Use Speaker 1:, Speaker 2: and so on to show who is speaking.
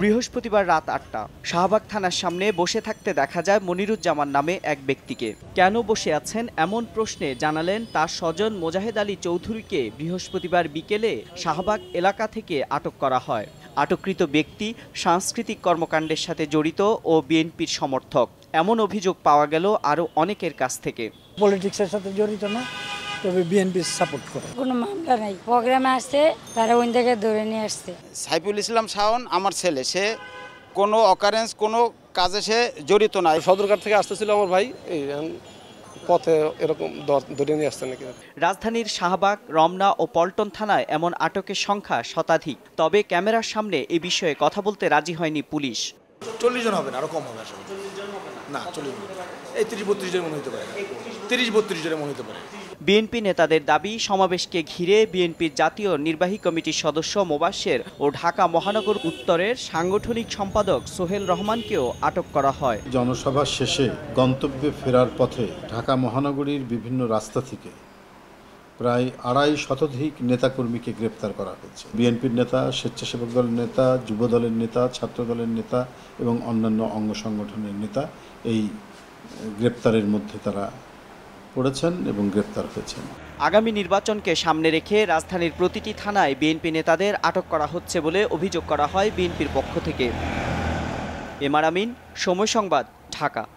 Speaker 1: বৃহস্পতিবার রাত আটটা শাহবাগ থানার সামনে বসে থাকতে দেখা যায় মনিরুজ্জামান নামে এক ব্যক্তিকে কেন বসে আছেন এমন প্রশ্নে জানালেন তার স্বজন মোজাহেদ আলী চৌধুরীকে বৃহস্পতিবার বিকেলে শাহবাগ এলাকা থেকে আটক করা হয় আটককৃত ব্যক্তি সাংস্কৃতিক কর্মকাণ্ডের সাথে জড়িত ও বিএনপির সমর্থক এমন অভিযোগ পাওয়া গেল আরও অনেকের কাছ থেকে পলিটিক্সের সাথে জড়িত না তবে বিএনপি সাপোর্ট করে কোনো মামলা নাই প্রোগ্রামে আসছে তারা ওই থেকে ধরে নিয়ে আসছে সাইফুল
Speaker 2: ইসলাম শাওন আমার ছেলে সে কোনো অকারেন্স কোনো কাজে সে জড়িত নাই
Speaker 1: সদরঘাট থেকে আসতেছিল আমার ভাই এই পথে এরকম ধরে নিয়ে আসতে নাকি রাজধানীর শাহবাগ রমনা ও পল্টন থানায় এমন আটকের সংখ্যা শতাধিক তবে ক্যামেরার সামনে এ বিষয়ে কথা বলতে রাজি হয়নি পুলিশ
Speaker 2: চল্লিশ জন হবে না আরো কম হবে আসলে না চল্লিশ জন এই তিরিশ বত্রিশ জন মনে হতে পারে তিরিশ বত্রিশ জনের মনে হতে পারে
Speaker 1: বিএনপি নেতাদের দাবি সমাবেশকে ঘিরে বিএনপির জাতীয় নির্বাহী কমিটির সদস্য মোবাশের ও ঢাকা মহানগর উত্তরের সাংগঠনিক সম্পাদক সোহেল রহমানকেও আটক করা হয়
Speaker 2: জনসভা শেষে গন্তব্যে ফেরার পথে ঢাকা মহানগরীর বিভিন্ন রাস্তা থেকে প্রায় আড়াই শতাধিক নেতাকর্মীকে গ্রেপ্তার করা হয়েছে বিএনপির নেতা স্বেচ্ছাসেবক দলের নেতা যুব দলের নেতা ছাত্র দলের নেতা এবং অন্যান্য অঙ্গ সংগঠনের নেতা এই গ্রেপ্তারের মধ্যে তারা করেছেন এবং গ্রেপ্তার হয়েছেন
Speaker 1: আগামী নির্বাচনকে সামনে রেখে রাজধানীর প্রতিটি থানায় বিএনপি নেতাদের আটক করা হচ্ছে বলে অভিযোগ করা হয় বিএনপির পক্ষ থেকে এমার আমিন সময় সংবাদ ঢাকা